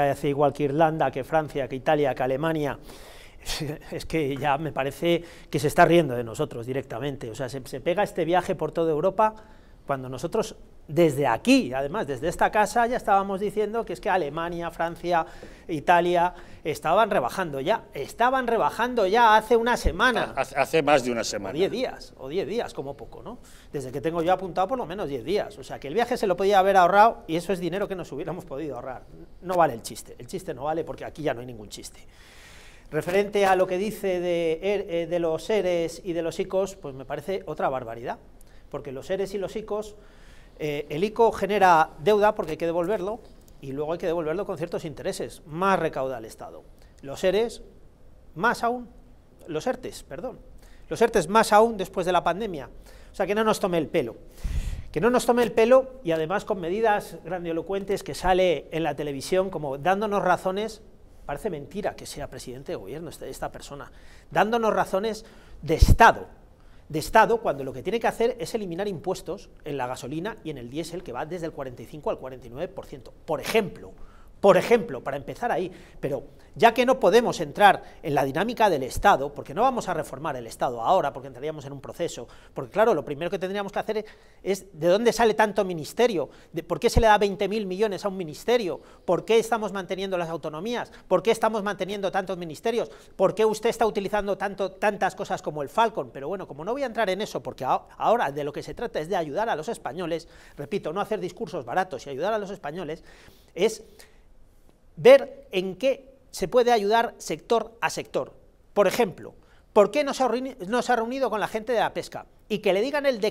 hace igual que Irlanda, que Francia, que Italia, que Alemania, es que ya me parece que se está riendo de nosotros directamente. O sea, se, se pega este viaje por toda Europa cuando nosotros desde aquí, además, desde esta casa ya estábamos diciendo que es que Alemania, Francia, Italia estaban rebajando ya, estaban rebajando ya hace una semana. Ah, hace más de una semana. O diez días, o diez días, como poco, ¿no? Desde que tengo yo apuntado por lo menos diez días, o sea que el viaje se lo podía haber ahorrado y eso es dinero que nos hubiéramos podido ahorrar. No vale el chiste, el chiste no vale porque aquí ya no hay ningún chiste. Referente a lo que dice de, er, eh, de los seres y de los icos, pues me parece otra barbaridad, porque los seres y los icos eh, el ICO genera deuda porque hay que devolverlo y luego hay que devolverlo con ciertos intereses, más recauda el Estado. Los ERES, más aún, los ERTES, perdón, los ERTES más aún después de la pandemia. O sea, que no nos tome el pelo. Que no nos tome el pelo y además con medidas grandilocuentes que sale en la televisión como dándonos razones, parece mentira que sea presidente de gobierno este, esta persona, dándonos razones de Estado, de Estado cuando lo que tiene que hacer es eliminar impuestos en la gasolina y en el diésel que va desde el 45 al 49%, por ejemplo por ejemplo, para empezar ahí. Pero ya que no podemos entrar en la dinámica del Estado, porque no vamos a reformar el Estado ahora, porque entraríamos en un proceso, porque claro, lo primero que tendríamos que hacer es, de dónde sale tanto ministerio, ¿De por qué se le da 20.000 millones a un ministerio, por qué estamos manteniendo las autonomías, por qué estamos manteniendo tantos ministerios, por qué usted está utilizando tanto, tantas cosas como el Falcon. Pero bueno, como no voy a entrar en eso, porque ahora de lo que se trata es de ayudar a los españoles, repito, no hacer discursos baratos y ayudar a los españoles, es ver en qué se puede ayudar sector a sector. Por ejemplo, ¿por qué no se ha reunido, con la gente de la pesca? Y que le digan el de